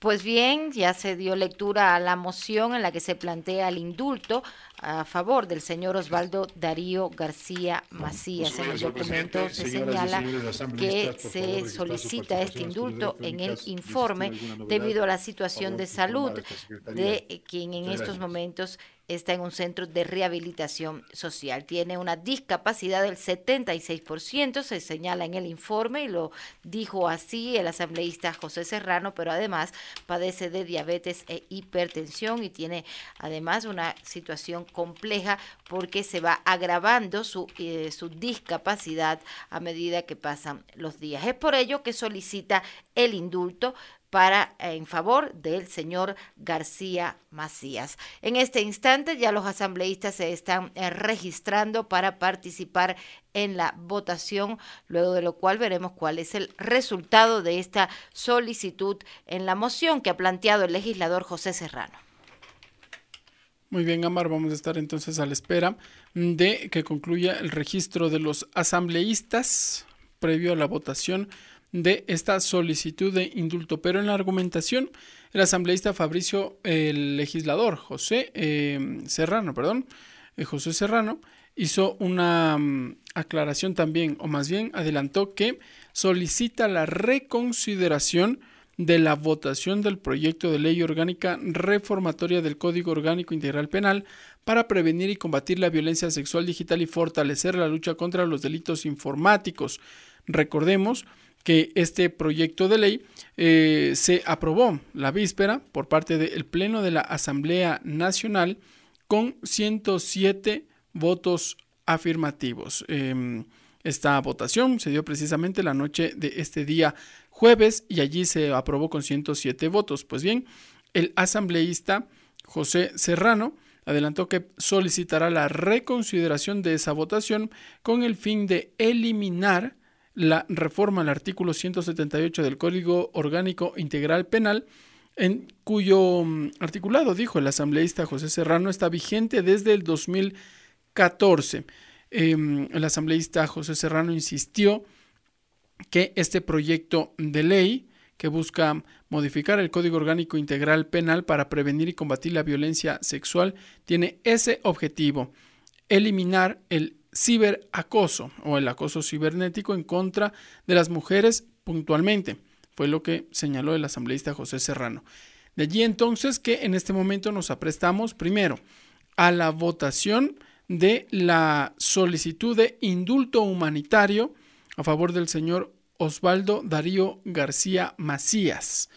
Pues bien, ya se dio lectura a la moción en la que se plantea el indulto a favor del señor Osvaldo Darío García Macías. En el documento se señala que se solicita este indulto en el informe debido a la situación de salud de quien en estos momentos está en un centro de rehabilitación social. Tiene una discapacidad del 76%, se señala en el informe y lo dijo así el asambleísta José Serrano, pero además padece de diabetes e hipertensión y tiene además una situación compleja porque se va agravando su, eh, su discapacidad a medida que pasan los días. Es por ello que solicita el indulto para eh, en favor del señor García Macías. En este instante ya los asambleístas se están eh, registrando para participar en la votación, luego de lo cual veremos cuál es el resultado de esta solicitud en la moción que ha planteado el legislador José Serrano. Muy bien, Amar, vamos a estar entonces a la espera mm, de que concluya el registro de los asambleístas previo a la votación de esta solicitud de indulto. Pero en la argumentación, el asambleísta Fabricio, el legislador José eh, Serrano, perdón, eh, José Serrano, hizo una mm, aclaración también, o más bien adelantó que solicita la reconsideración de la votación del proyecto de ley orgánica reformatoria del Código Orgánico Integral Penal para prevenir y combatir la violencia sexual digital y fortalecer la lucha contra los delitos informáticos. Recordemos que este proyecto de ley eh, se aprobó la víspera por parte del Pleno de la Asamblea Nacional con 107 votos afirmativos. Em, esta votación se dio precisamente la noche de este día jueves y allí se aprobó con 107 votos. Pues bien, el asambleísta José Serrano adelantó que solicitará la reconsideración de esa votación con el fin de eliminar la reforma al artículo 178 del Código Orgánico Integral Penal, en cuyo mm, articulado, dijo el asambleísta José Serrano, está vigente desde el 2014. Em, el asambleísta José Serrano insistió que este proyecto de ley que busca modificar el Código Orgánico Integral Penal para prevenir y combatir la violencia sexual tiene ese objetivo, eliminar el ciberacoso o el acoso cibernético en contra de las mujeres puntualmente. Fue lo que señaló el asambleísta José Serrano. De allí entonces que en este momento nos aprestamos primero a la votación de la solicitud de indulto humanitario a favor del señor Osvaldo Darío García Macías.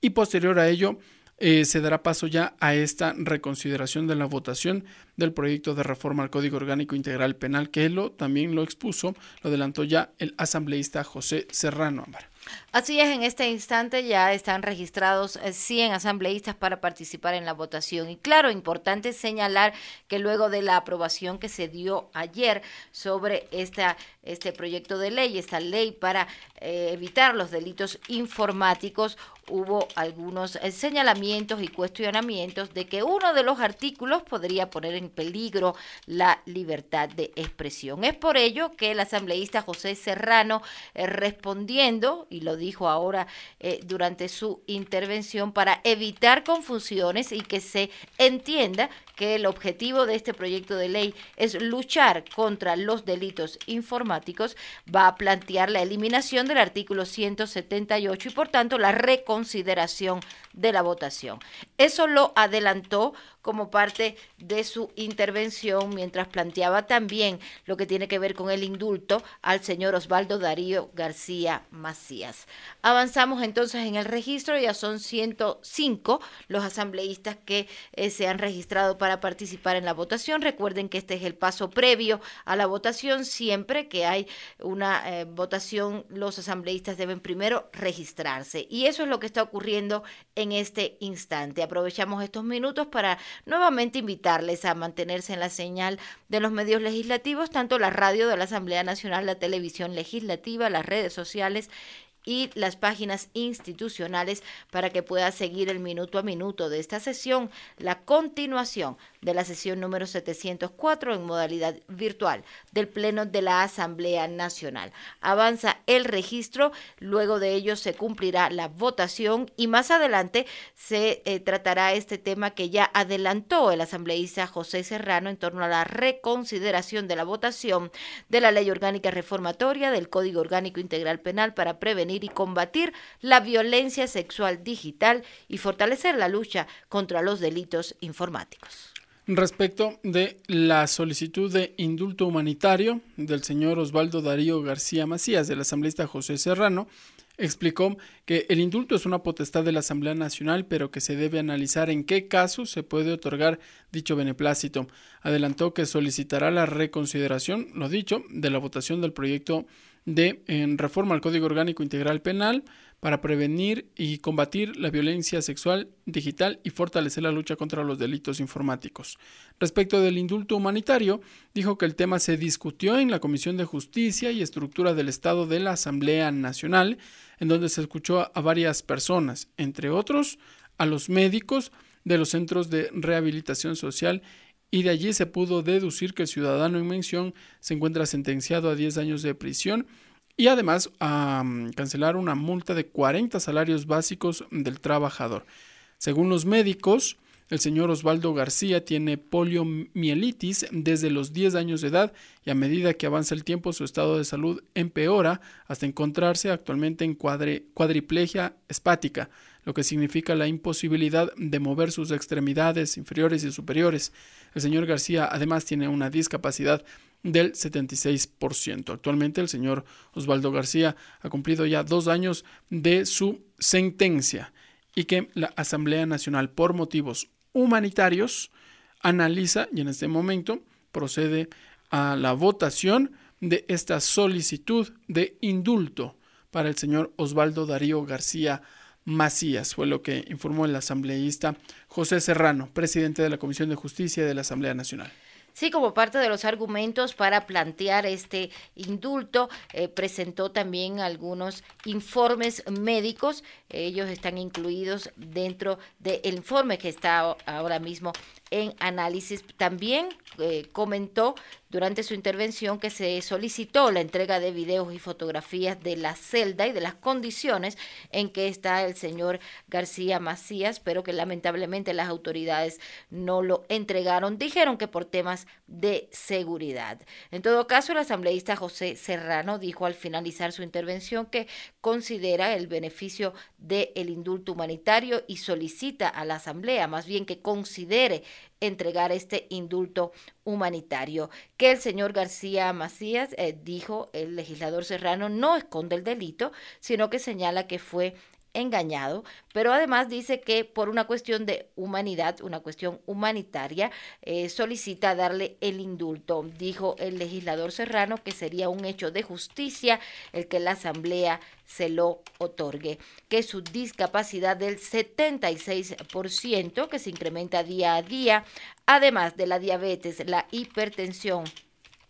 Y posterior a ello, eh, se dará paso ya a esta reconsideración de la votación del proyecto de reforma al Código Orgánico Integral Penal, que lo, también lo expuso, lo adelantó ya el asambleísta José Serrano Ámbar. Así es, en este instante ya están registrados 100 eh, asambleístas para participar en la votación. Y claro, importante señalar que luego de la aprobación que se dio ayer sobre esta, este proyecto de ley, esta ley para eh, evitar los delitos informáticos, hubo algunos eh, señalamientos y cuestionamientos de que uno de los artículos podría poner en peligro la libertad de expresión. Es por ello que el asambleísta José Serrano, eh, respondiendo, y lo dijo ahora eh, durante su intervención, para evitar confusiones y que se entienda que el objetivo de este proyecto de ley es luchar contra los delitos informáticos, va a plantear la eliminación del artículo 178 y por tanto la reconstrucción consideración de la votación. Eso lo adelantó como parte de su intervención mientras planteaba también lo que tiene que ver con el indulto al señor Osvaldo Darío García Macías. Avanzamos entonces en el registro, ya son 105 los asambleístas que eh, se han registrado para participar en la votación. Recuerden que este es el paso previo a la votación. Siempre que hay una eh, votación, los asambleístas deben primero registrarse. Y eso es lo que está ocurriendo en este instante. Aprovechamos estos minutos para nuevamente invitarles a mantenerse en la señal de los medios legislativos, tanto la radio de la Asamblea Nacional, la televisión legislativa, las redes sociales y las páginas institucionales para que pueda seguir el minuto a minuto de esta sesión, la continuación de la sesión número 704 en modalidad virtual del Pleno de la Asamblea Nacional. Avanza el registro, luego de ello se cumplirá la votación y más adelante se eh, tratará este tema que ya adelantó el asambleísta José Serrano en torno a la reconsideración de la votación de la Ley Orgánica Reformatoria del Código Orgánico Integral Penal para prevenir y combatir la violencia sexual digital y fortalecer la lucha contra los delitos informáticos. Respecto de la solicitud de indulto humanitario del señor Osvaldo Darío García Macías, del asambleísta José Serrano, explicó que el indulto es una potestad de la Asamblea Nacional, pero que se debe analizar en qué caso se puede otorgar dicho beneplácito. Adelantó que solicitará la reconsideración, lo dicho, de la votación del proyecto de en reforma al Código Orgánico Integral Penal para prevenir y combatir la violencia sexual digital y fortalecer la lucha contra los delitos informáticos. Respecto del indulto humanitario, dijo que el tema se discutió en la Comisión de Justicia y Estructura del Estado de la Asamblea Nacional, en donde se escuchó a varias personas, entre otros a los médicos de los centros de rehabilitación social y de allí se pudo deducir que el ciudadano en mención se encuentra sentenciado a 10 años de prisión y además a mm, cancelar una multa de 40 salarios básicos del trabajador. Según los médicos, el señor Osvaldo García tiene poliomielitis desde los 10 años de edad y a medida que avanza el tiempo su estado de salud empeora hasta encontrarse actualmente en cuadriplegia espática, lo que significa la imposibilidad de mover sus extremidades inferiores y superiores. El señor García además tiene una discapacidad del 76%. Actualmente el señor Osvaldo García ha cumplido ya dos años de su sentencia y que la Asamblea Nacional por motivos humanitarios, analiza y en este momento procede a la votación de esta solicitud de indulto para el señor Osvaldo Darío García Macías. Fue lo que informó el asambleísta José Serrano, presidente de la Comisión de Justicia de la Asamblea Nacional. Sí, como parte de los argumentos para plantear este indulto, eh, presentó también algunos informes médicos. Ellos están incluidos dentro del informe que está ahora mismo en análisis. También eh, comentó durante su intervención que se solicitó la entrega de videos y fotografías de la celda y de las condiciones en que está el señor García Macías, pero que lamentablemente las autoridades no lo entregaron. Dijeron que por temas de seguridad. En todo caso, el asambleísta José Serrano dijo al finalizar su intervención que considera el beneficio del el indulto humanitario y solicita a la Asamblea, más bien que considere entregar este indulto humanitario. Que el señor García Macías eh, dijo, el legislador serrano no esconde el delito, sino que señala que fue engañado, pero además dice que por una cuestión de humanidad, una cuestión humanitaria, eh, solicita darle el indulto. Dijo el legislador Serrano que sería un hecho de justicia el que la Asamblea se lo otorgue, que su discapacidad del 76%, que se incrementa día a día, además de la diabetes, la hipertensión,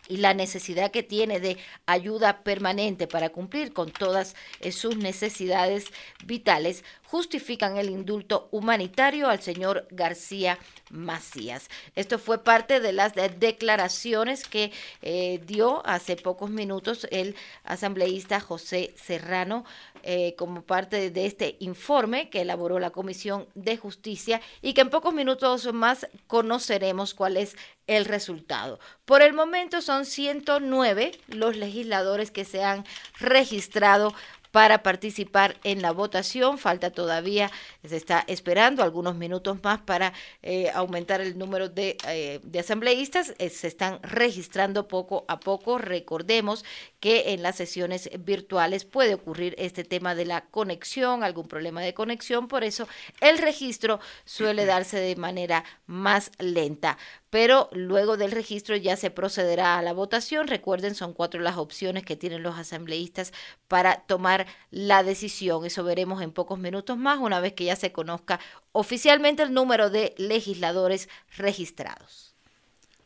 y la necesidad que tiene de ayuda permanente para cumplir con todas eh, sus necesidades vitales, justifican el indulto humanitario al señor García Macías. Esto fue parte de las declaraciones que eh, dio hace pocos minutos el asambleísta José Serrano eh, como parte de este informe que elaboró la Comisión de Justicia y que en pocos minutos más conoceremos cuál es el resultado. Por el momento son 109 los legisladores que se han registrado para participar en la votación. Falta todavía, se está esperando algunos minutos más para eh, aumentar el número de, eh, asambleístas. Eh, se están registrando poco a poco. Recordemos que en las sesiones virtuales puede ocurrir este tema de la conexión, algún problema de conexión, por eso el registro suele darse de manera más lenta pero luego del registro ya se procederá a la votación. Recuerden, son cuatro las opciones que tienen los asambleístas para tomar la decisión. Eso veremos en pocos minutos más, una vez que ya se conozca oficialmente el número de legisladores registrados.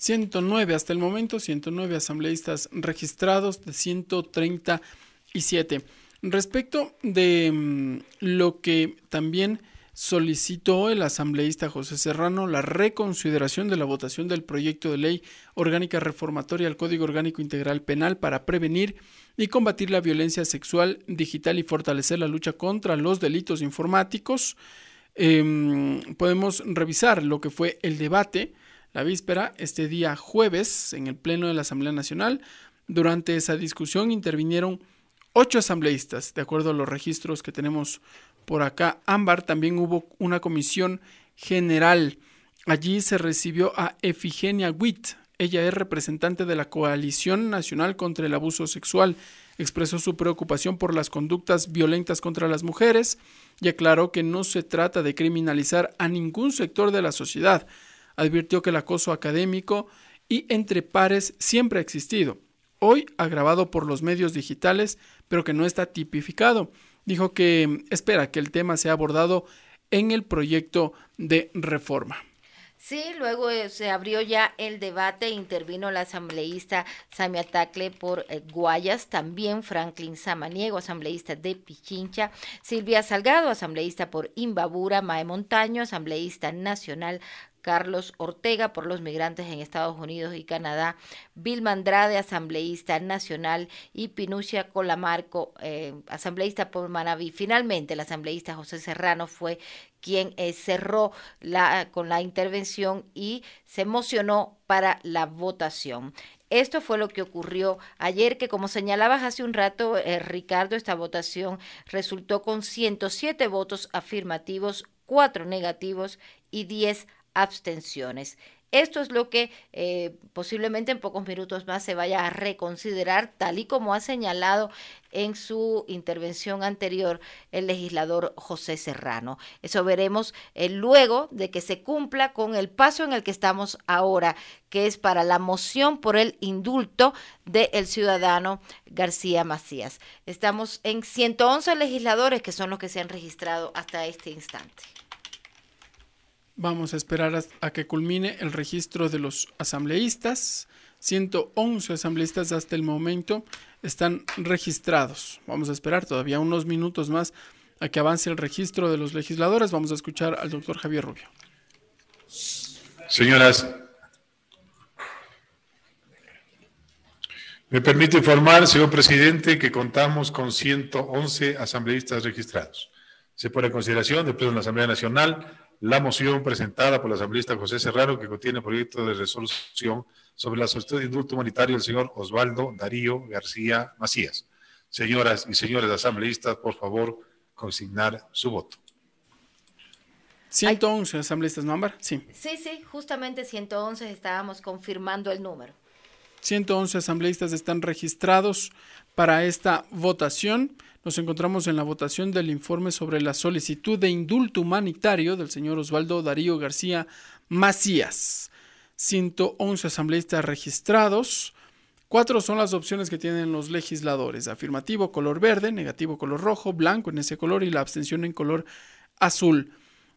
109 hasta el momento, 109 asambleístas registrados de 137. Respecto de mm, lo que también solicitó el asambleísta José Serrano la reconsideración de la votación del proyecto de ley orgánica reformatoria al Código Orgánico Integral Penal para prevenir y combatir la violencia sexual digital y fortalecer la lucha contra los delitos informáticos. Em, podemos revisar lo que fue el debate la víspera, este día jueves, en el Pleno de la Asamblea Nacional. Durante esa discusión intervinieron ocho asambleístas, de acuerdo a los registros que tenemos por acá. Ámbar también hubo una comisión general. Allí se recibió a Efigenia Witt. Ella es representante de la Coalición Nacional contra el Abuso Sexual. Expresó su preocupación por las conductas violentas contra las mujeres y aclaró que no se trata de criminalizar a ningún sector de la sociedad, advirtió que el acoso académico y entre pares siempre ha existido, hoy agravado por los medios digitales, pero que no está tipificado. Dijo que mm, espera que el tema sea abordado en el proyecto de reforma. Sí, luego eh, se abrió ya el debate, intervino la asambleísta Samia Tacle por eh, Guayas, también Franklin Samaniego, asambleísta de Pichincha, Silvia Salgado, asambleísta por Imbabura, Mae Montaño, asambleísta nacional Carlos Ortega por los migrantes en Estados Unidos y Canadá, Vilma Andrade, asambleísta nacional, y Pinucia Colamarco, eh, asambleísta por Manaví. Finalmente, el asambleísta José Serrano fue quien eh, cerró la, con la intervención y se emocionó para la votación. Esto fue lo que ocurrió ayer, que como señalabas hace un rato, eh, Ricardo, esta votación resultó con 107 votos afirmativos, 4 negativos y 10 abstenciones. Esto es lo que eh, posiblemente en pocos minutos más se vaya a reconsiderar, tal y como ha señalado en su intervención anterior el legislador José Serrano. Eso veremos eh, luego de que se cumpla con el paso en el que estamos ahora, que es para la moción por el indulto del ciudadano García Macías. Estamos en 111 legisladores que son los que se han registrado hasta este instante. Vamos a esperar a, que culmine el registro de los asambleístas. 111 asambleístas hasta el momento están registrados. Vamos a esperar todavía unos minutos más a que avance el registro de los legisladores. Vamos a escuchar al doctor Javier Rubio. Señoras, me permite informar, señor presidente, que contamos con 111 asambleístas registrados. Se pone en consideración, después de la Asamblea Nacional, la moción presentada por el asambleísta José Serrano, que contiene proyecto de resolución sobre la solicitud de indulto humanitario del señor Osvaldo Darío García Macías. Señoras y señores asambleístas, por favor, consignar su voto. 111, asambleístas, ¿no, Sí. Sí, sí, justamente 111 estábamos confirmando el número. 111 asambleístas están registrados para esta votación. Nos encontramos en la votación del informe sobre la solicitud de indulto humanitario del señor Osvaldo Darío García Macías. 111 asambleístas registrados. Cuatro son las opciones que tienen los legisladores. Afirmativo color verde, negativo color rojo, blanco en ese color y la abstención en color azul.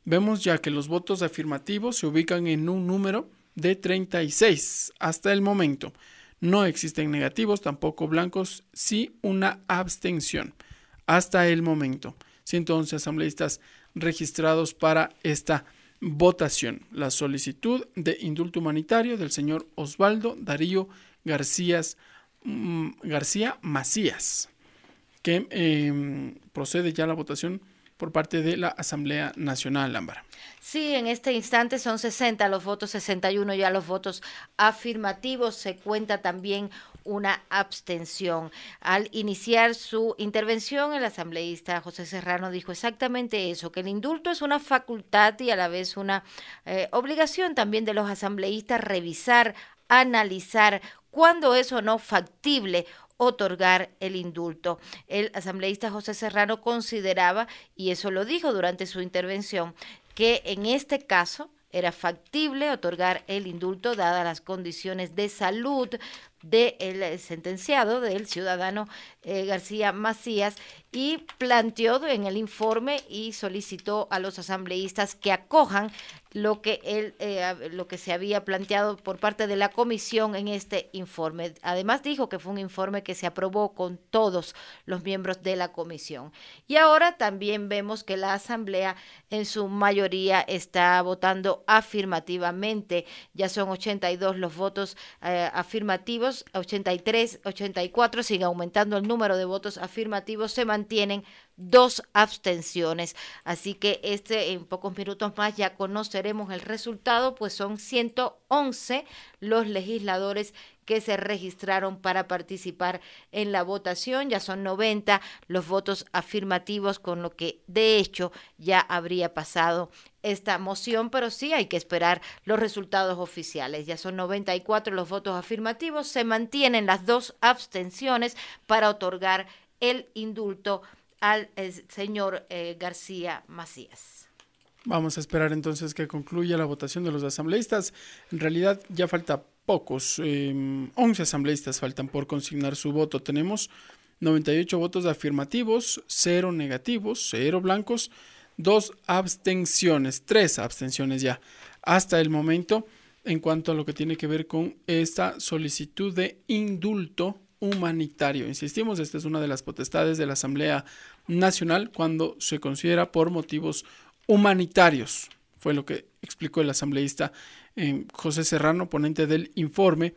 Vemos ya que los votos afirmativos se ubican en un número de 36 hasta el momento. No existen negativos, tampoco blancos, sí una abstención hasta el momento. 111 asambleístas registrados para esta votación. La solicitud de indulto humanitario del señor Osvaldo Darío garcía mm, García Macías, que em, procede ya a la votación por parte de la Asamblea Nacional, Ámbar. Sí, en este instante son 60 los votos, 61 ya los votos afirmativos. Se cuenta también una abstención. Al iniciar su intervención, el asambleísta José Serrano dijo exactamente eso, que el indulto es una facultad y a la vez una eh, obligación también de los asambleístas revisar, analizar cuándo es o no factible otorgar el indulto. El asambleísta José Serrano consideraba, y eso lo dijo durante su intervención, que en este caso era factible otorgar el indulto dadas las condiciones de salud del eh, sentenciado, del ciudadano eh, García Macías y planteó en el informe y solicitó a los asambleístas que acojan lo que él eh, lo que se había planteado por parte de la comisión en este informe. Además dijo que fue un informe que se aprobó con todos los miembros de la comisión. Y ahora también vemos que la asamblea en su mayoría está votando afirmativamente. Ya son 82 los votos eh, afirmativos, 83, 84 sigue aumentando el número número de votos afirmativos se mantienen dos abstenciones. Así que este en pocos minutos más ya conoceremos el resultado, pues son 111 los legisladores que se registraron para participar en la votación. Ya son 90 los votos afirmativos, con lo que de hecho ya habría pasado esta moción, pero sí hay que esperar los resultados oficiales. Ya son 94 los votos afirmativos, se mantienen las dos abstenciones para otorgar el indulto al eh, señor eh, García Macías. Vamos a esperar entonces que concluya la votación de los asambleístas. En realidad ya falta pocos. 11 em, asambleístas faltan por consignar su voto. Tenemos 98 votos afirmativos, 0 negativos, 0 blancos, 2 abstenciones, 3 abstenciones ya hasta el momento en cuanto a lo que tiene que ver con esta solicitud de indulto humanitario. Insistimos, esta es una de las potestades de la Asamblea Nacional cuando se considera por motivos humanitarios. Fue lo que explicó el asambleísta eh, José Serrano, ponente del informe.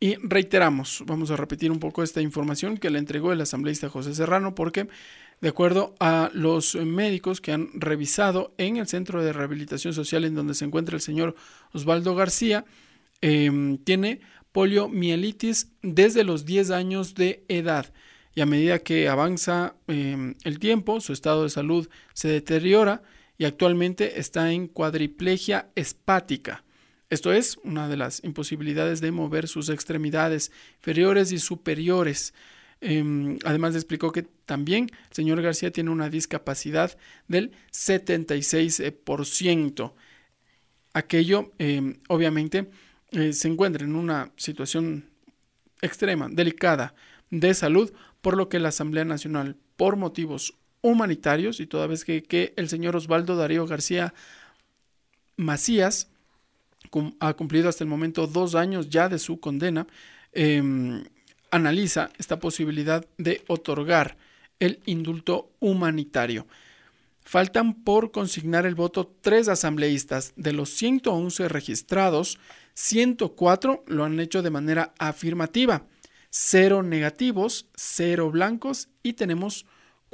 Y reiteramos, vamos a repetir un poco esta información que le entregó el asambleísta José Serrano, porque de acuerdo a los médicos que han revisado en el centro de rehabilitación social en donde se encuentra el señor Osvaldo García, em, tiene poliomielitis desde los 10 años de edad. Y a medida que avanza em, el tiempo, su estado de salud se deteriora y actualmente está en cuadriplegia espática. Esto es una de las imposibilidades de mover sus extremidades inferiores y superiores. Em, además, explicó que también el señor García tiene una discapacidad del 76%. Aquello, em, obviamente, eh, se encuentra en una situación extrema, delicada de salud, por lo que la Asamblea Nacional, por motivos humanitarios y toda vez que, el señor Osvaldo Darío García Macías ha cumplido hasta el momento dos años ya de su condena, em, analiza esta posibilidad de otorgar el indulto humanitario. Faltan por consignar el voto tres asambleístas. De los 111 registrados, 104 lo han hecho de manera afirmativa, cero negativos, cero blancos y tenemos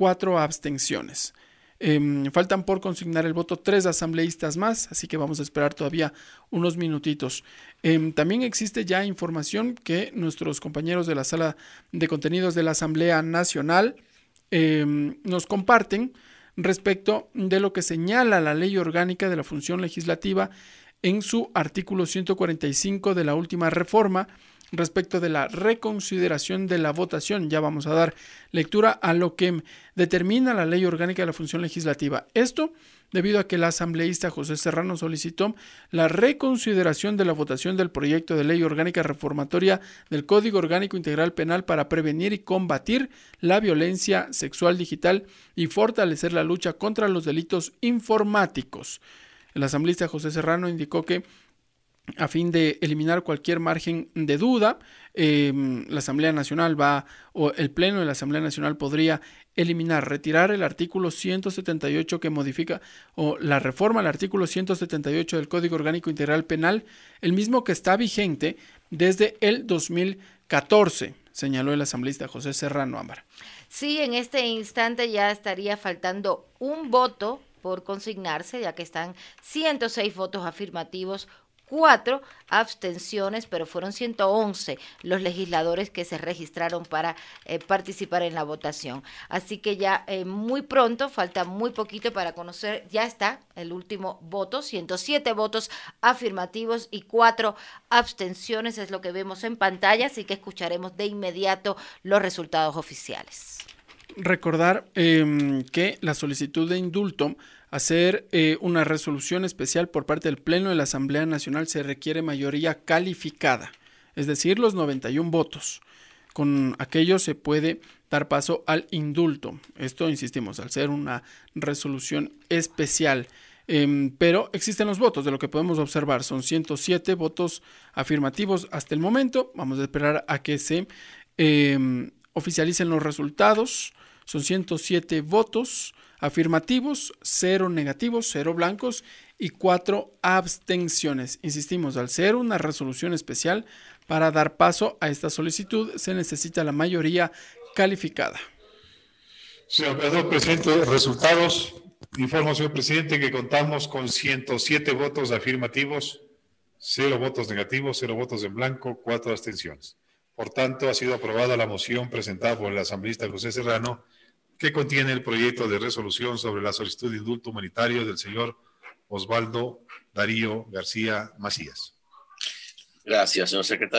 cuatro abstenciones. Em, faltan por consignar el voto tres asambleístas más, así que vamos a esperar todavía unos minutitos. Em, también existe ya información que nuestros compañeros de la sala de contenidos de la Asamblea Nacional em, nos comparten respecto de lo que señala la ley orgánica de la función legislativa en su artículo 145 de la última reforma respecto de la reconsideración de la votación. Ya vamos a dar lectura a lo que determina la ley orgánica de la función legislativa. Esto debido a que el asambleísta José Serrano solicitó la reconsideración de la votación del proyecto de ley orgánica reformatoria del Código Orgánico Integral Penal para prevenir y combatir la violencia sexual digital y fortalecer la lucha contra los delitos informáticos. El asambleísta José Serrano indicó que a fin de eliminar cualquier margen de duda. Em, la Asamblea Nacional va, o el Pleno de la Asamblea Nacional podría eliminar, retirar el artículo 178 que modifica, o la reforma al artículo 178 del Código Orgánico Integral Penal, el mismo que está vigente desde el 2014, señaló el asambleísta José Serrano Ámbar. Sí, en este instante ya estaría faltando un voto por consignarse, ya que están 106 votos afirmativos, cuatro abstenciones, pero fueron 111 los legisladores que se registraron para eh, participar en la votación. Así que ya eh, muy pronto, falta muy poquito para conocer, ya está el último voto, 107 votos afirmativos y cuatro abstenciones es lo que vemos en pantalla, así que escucharemos de inmediato los resultados oficiales. Recordar em, que la solicitud de indulto hacer eh, una resolución especial por parte del Pleno de la Asamblea Nacional se requiere mayoría calificada, es decir, los 91 votos. Con aquello se puede dar paso al indulto. Esto, insistimos, al ser una resolución especial. Em, pero existen los votos, de lo que podemos observar. Son 107 votos afirmativos hasta el momento. Vamos a esperar a que se em, oficialicen los resultados. Son 107 votos afirmativos, cero negativos, cero blancos y cuatro abstenciones. Insistimos, al ser una resolución especial, para dar paso a esta solicitud se necesita la mayoría calificada. Señor Presidente, resultados. Informo, señor presidente, que contamos con 107 votos afirmativos, cero votos negativos, cero votos en blanco, cuatro abstenciones. Por tanto, ha sido aprobada la moción presentada por el asambleísta José Serrano que contiene el proyecto de resolución sobre la solicitud de indulto humanitario del señor Osvaldo Darío García Macías. Gracias, señor secretario.